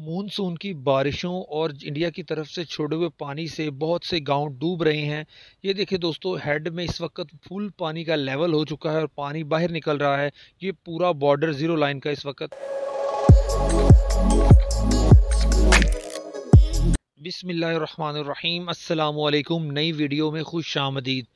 monsoon की बारिशों और इंडिया की तरफ से छोड़े हुए पानी से बहुत से गांव डूब रहे हैं ये देखिए दोस्तों हेड में इस वक्त फुल पानी का लेवल हो चुका है और पानी बाहर निकल रहा है ये पूरा बॉर्डर ज़ीरो लाइन का इस वक्त बिसमीम अल्लाम नई वीडियो में खुश आमदीद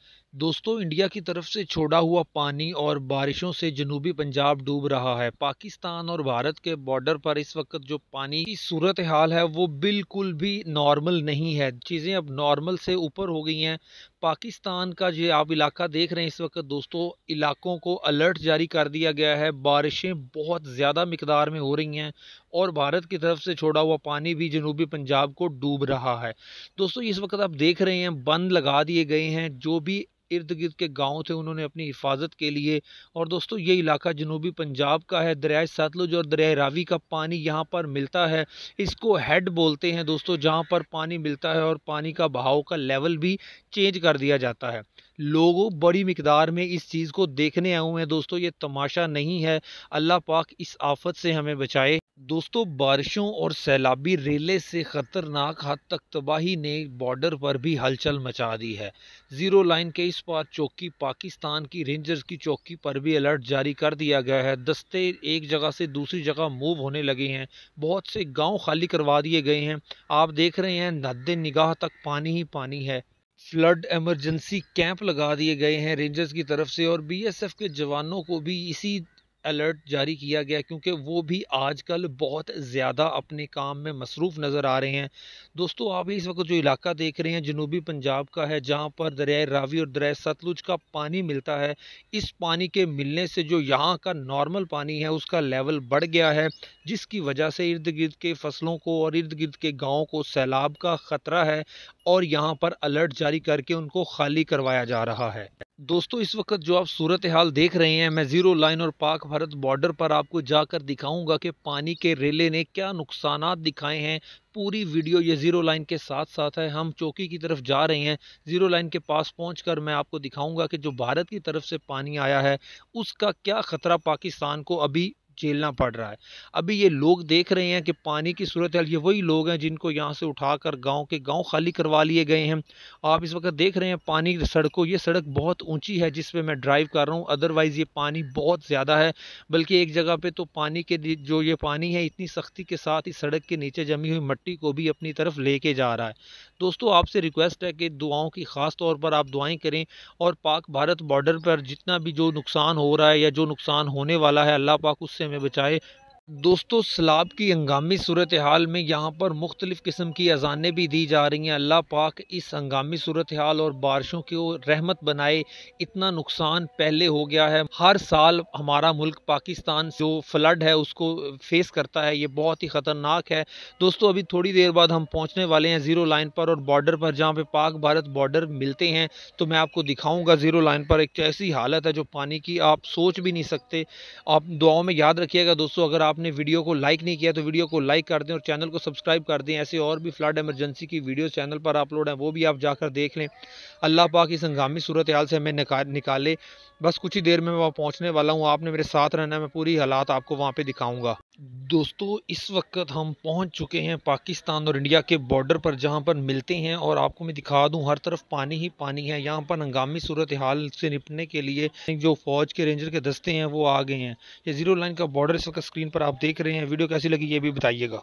दोस्तों इंडिया की तरफ से छोड़ा हुआ पानी और बारिशों से जनूबी पंजाब डूब रहा है पाकिस्तान और भारत के बॉर्डर पर इस वक्त जो पानी की सूरत हाल है वो बिल्कुल भी नॉर्मल नहीं है चीज़ें अब नॉर्मल से ऊपर हो गई हैं पाकिस्तान का जो आप इलाका देख रहे हैं इस वक्त दोस्तों इलाकों को अलर्ट जारी कर दिया गया है बारिशें बहुत ज़्यादा मकदार में हो रही हैं और भारत की तरफ से छोड़ा हुआ पानी भी जनूबी पंजाब को डूब रहा है दोस्तों इस वक्त आप देख रहे हैं बंद लगा दिए गए हैं जो भी इर्द गिर्द के गाँव थे उन्होंने अपनी हिफाजत के लिए और दोस्तों ये इलाका जनूबी पंजाब का है दरियाए सतलुज और दरियाए रावी का पानी यहाँ पर मिलता है इसको हेड बोलते हैं दोस्तों जहाँ पर पानी मिलता है और पानी का बहाव का लेवल भी चेंज कर दिया जाता है लोगों बड़ी मकदार में इस चीज़ को देखने आए हुए हैं दोस्तों ये तमाशा नहीं है अल्लाह पाक इस आफत से हमें बचाए दोस्तों बारिशों और सैलाबी रेले से ख़तरनाक हद तक तबाही ने बॉर्डर पर भी हलचल मचा दी है ज़ीरो लाइन के इस पार चौकी पाकिस्तान की रेंजर्स की चौकी पर भी अलर्ट जारी कर दिया गया है दस्ते एक जगह से दूसरी जगह मूव होने लगे हैं बहुत से गांव खाली करवा दिए गए हैं आप देख रहे हैं नदे निगाह तक पानी ही पानी है फ्लड इमरजेंसी कैंप लगा दिए गए हैं रेंजर्स की तरफ से और बीएसएफ के जवानों को भी इसी अलर्ट जारी किया गया क्योंकि वो भी आजकल बहुत ज़्यादा अपने काम में मसरूफ़ नज़र आ रहे हैं दोस्तों आप इस वक्त जो इलाका देख रहे हैं जनूबी पंजाब का है जहाँ पर दरियाए रावी और दरिया सतलुज का पानी मिलता है इस पानी के मिलने से जो यहाँ का नॉर्मल पानी है उसका लेवल बढ़ गया है जिसकी वजह से इर्द गिर्द के फसलों को और इर्द गिर्द के गाँव को सैलाब का ख़तरा है और यहाँ पर अलर्ट जारी करके उनको खाली करवाया जा रहा है दोस्तों इस वक्त जो आप सूरत हाल देख रहे हैं मैं ज़ीरो लाइन और पाक भारत बॉर्डर पर आपको जाकर दिखाऊंगा कि पानी के रेले ने क्या नुकसान दिखाए हैं पूरी वीडियो ये ज़ीरो लाइन के साथ साथ है हम चौकी की तरफ जा रहे हैं ज़ीरो लाइन के पास पहुंचकर मैं आपको दिखाऊंगा कि जो भारत की तरफ से पानी आया है उसका क्या ख़तरा पाकिस्तान को अभी झेलना पड़ रहा है अभी ये लोग देख रहे हैं कि पानी की सूरत हाल ये वही लोग हैं जिनको यहाँ से उठाकर गांव के गांव खाली करवा लिए गए हैं आप इस वक्त देख रहे हैं पानी सड़कों ये सड़क बहुत ऊंची है जिस पे मैं ड्राइव कर रहा हूँ अदरवाइज़ ये पानी बहुत ज़्यादा है बल्कि एक जगह पे तो पानी के जो ये पानी है इतनी सख्ती के साथ ही सड़क के नीचे जमी हुई मट्टी को भी अपनी तरफ लेके जा रहा है दोस्तों आपसे रिक्वेस्ट है कि दुआओं की ख़ास तौर पर आप दुआएँ करें और पाक भारत बॉर्डर पर जितना भी जो नुकसान हो रहा है या जो नुकसान होने वाला है अल्लाह पाक उससे से हमें बचाए दोस्तों सलाब की हंगामी सूरत हाल में यहाँ पर मुख्तलिफ़ किस्म की अजानें भी दी जा रही हैं अल्लाह पाक इस हंगामी सूरत हाल और बारिशों की रहमत बनाए इतना नुकसान पहले हो गया है हर साल हमारा मुल्क पाकिस्तान जो फ्लड है उसको फेस करता है ये बहुत ही ख़तरनाक है दोस्तों अभी थोड़ी देर बाद हम पहुँचने वाले हैं ज़ीरो लाइन पर और बॉर्डर पर जहाँ पर पाक भारत बॉर्डर मिलते हैं तो मैं आपको दिखाऊँगा ज़ीरो लाइन पर एक ऐसी हालत है जो पानी की आप सोच भी नहीं सकते आप दुआओं में याद रखिएगा दोस्तों अगर आप आपने वीडियो को लाइक नहीं किया तो वीडियो को लाइक कर दें और चैनल को सब्सक्राइब कर दें ऐसे और भी फ्लड एमरजेंसी की वीडियो चैनल पर अपलोड हैं वो भी आप जाकर देख लें अल्लाह पाक इस हंगामी सूरत हाल से हमें निकाले बस कुछ ही देर में मैं वहाँ पहुँचने वाला हूँ आपने मेरे साथ रहना मैं पूरी हालात आपको वहाँ पर दिखाऊँगा दोस्तों इस वक्त हम पहुंच चुके हैं पाकिस्तान और इंडिया के बॉर्डर पर जहां पर मिलते हैं और आपको मैं दिखा दूं हर तरफ पानी ही पानी है यहां पर हंगामी सूरत हाल से निपटने के लिए जो फौज के रेंजर के दस्ते हैं वो आ गए हैं ये जीरो लाइन का बॉर्डर इस वक्त स्क्रीन पर आप देख रहे हैं वीडियो कैसी लगी ये भी बताइएगा